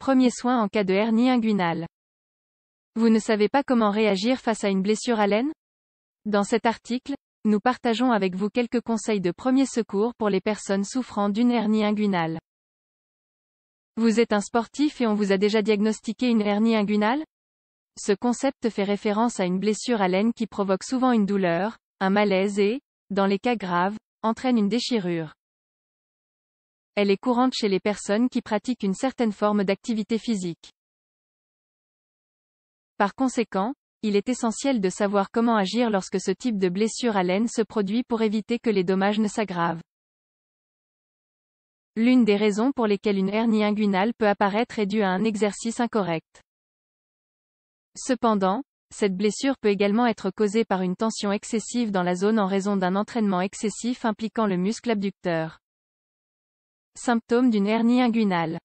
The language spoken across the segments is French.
Premier soin en cas de hernie inguinale. Vous ne savez pas comment réagir face à une blessure à laine Dans cet article, nous partageons avec vous quelques conseils de premier secours pour les personnes souffrant d'une hernie inguinale. Vous êtes un sportif et on vous a déjà diagnostiqué une hernie inguinale Ce concept fait référence à une blessure à laine qui provoque souvent une douleur, un malaise et, dans les cas graves, entraîne une déchirure. Elle est courante chez les personnes qui pratiquent une certaine forme d'activité physique. Par conséquent, il est essentiel de savoir comment agir lorsque ce type de blessure à laine se produit pour éviter que les dommages ne s'aggravent. L'une des raisons pour lesquelles une hernie inguinale peut apparaître est due à un exercice incorrect. Cependant, cette blessure peut également être causée par une tension excessive dans la zone en raison d'un entraînement excessif impliquant le muscle abducteur. Symptômes d'une hernie inguinale.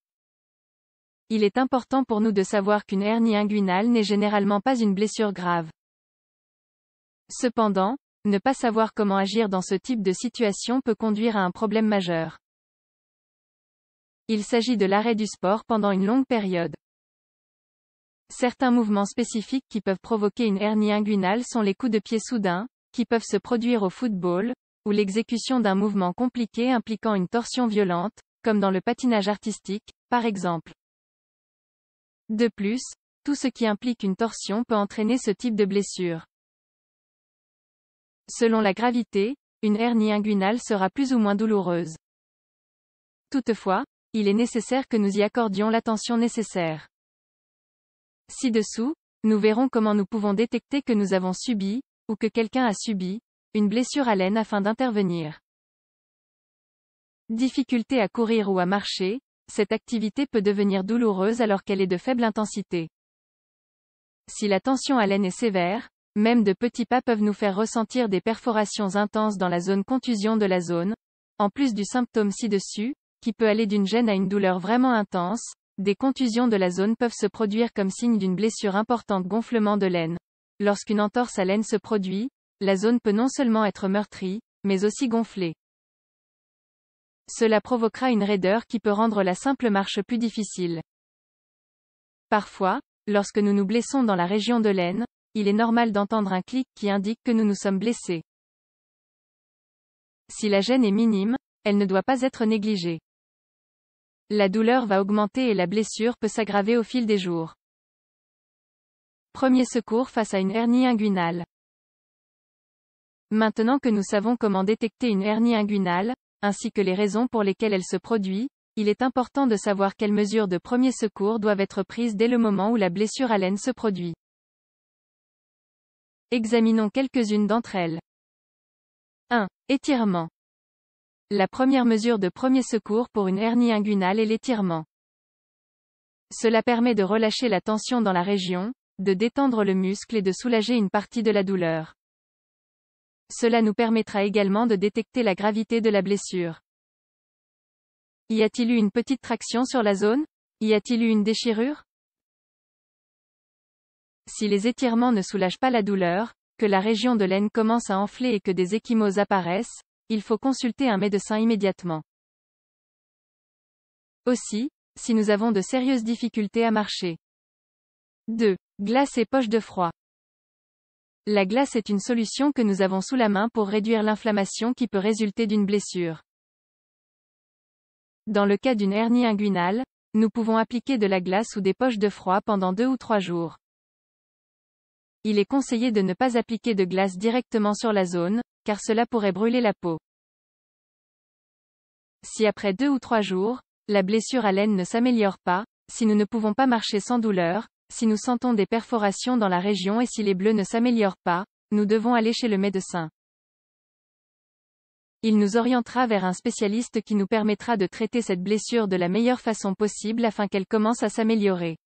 Il est important pour nous de savoir qu'une hernie inguinale n'est généralement pas une blessure grave. Cependant, ne pas savoir comment agir dans ce type de situation peut conduire à un problème majeur. Il s'agit de l'arrêt du sport pendant une longue période. Certains mouvements spécifiques qui peuvent provoquer une hernie inguinale sont les coups de pied soudains, qui peuvent se produire au football, ou l'exécution d'un mouvement compliqué impliquant une torsion violente, comme dans le patinage artistique, par exemple. De plus, tout ce qui implique une torsion peut entraîner ce type de blessure. Selon la gravité, une hernie inguinale sera plus ou moins douloureuse. Toutefois, il est nécessaire que nous y accordions l'attention nécessaire. Ci-dessous, nous verrons comment nous pouvons détecter que nous avons subi, ou que quelqu'un a subi, une blessure à l'aine afin d'intervenir. Difficulté à courir ou à marcher, cette activité peut devenir douloureuse alors qu'elle est de faible intensité. Si la tension à l'aine est sévère, même de petits pas peuvent nous faire ressentir des perforations intenses dans la zone contusion de la zone, en plus du symptôme ci-dessus, qui peut aller d'une gêne à une douleur vraiment intense, des contusions de la zone peuvent se produire comme signe d'une blessure importante gonflement de laine. Lorsqu'une entorse à laine se produit, la zone peut non seulement être meurtrie, mais aussi gonflée. Cela provoquera une raideur qui peut rendre la simple marche plus difficile. Parfois, lorsque nous nous blessons dans la région de l'aine, il est normal d'entendre un clic qui indique que nous nous sommes blessés. Si la gêne est minime, elle ne doit pas être négligée. La douleur va augmenter et la blessure peut s'aggraver au fil des jours. Premier secours face à une hernie inguinale. Maintenant que nous savons comment détecter une hernie inguinale, ainsi que les raisons pour lesquelles elle se produit, il est important de savoir quelles mesures de premier secours doivent être prises dès le moment où la blessure à laine se produit. Examinons quelques-unes d'entre elles. 1. Étirement. La première mesure de premier secours pour une hernie inguinale est l'étirement. Cela permet de relâcher la tension dans la région, de détendre le muscle et de soulager une partie de la douleur. Cela nous permettra également de détecter la gravité de la blessure. Y a-t-il eu une petite traction sur la zone Y a-t-il eu une déchirure Si les étirements ne soulagent pas la douleur, que la région de l'aine commence à enfler et que des échymoses apparaissent, il faut consulter un médecin immédiatement. Aussi, si nous avons de sérieuses difficultés à marcher. 2. Glace et poche de froid. La glace est une solution que nous avons sous la main pour réduire l'inflammation qui peut résulter d'une blessure. Dans le cas d'une hernie inguinale, nous pouvons appliquer de la glace ou des poches de froid pendant deux ou trois jours. Il est conseillé de ne pas appliquer de glace directement sur la zone, car cela pourrait brûler la peau. Si après deux ou trois jours, la blessure à laine ne s'améliore pas, si nous ne pouvons pas marcher sans douleur, si nous sentons des perforations dans la région et si les bleus ne s'améliorent pas, nous devons aller chez le médecin. Il nous orientera vers un spécialiste qui nous permettra de traiter cette blessure de la meilleure façon possible afin qu'elle commence à s'améliorer.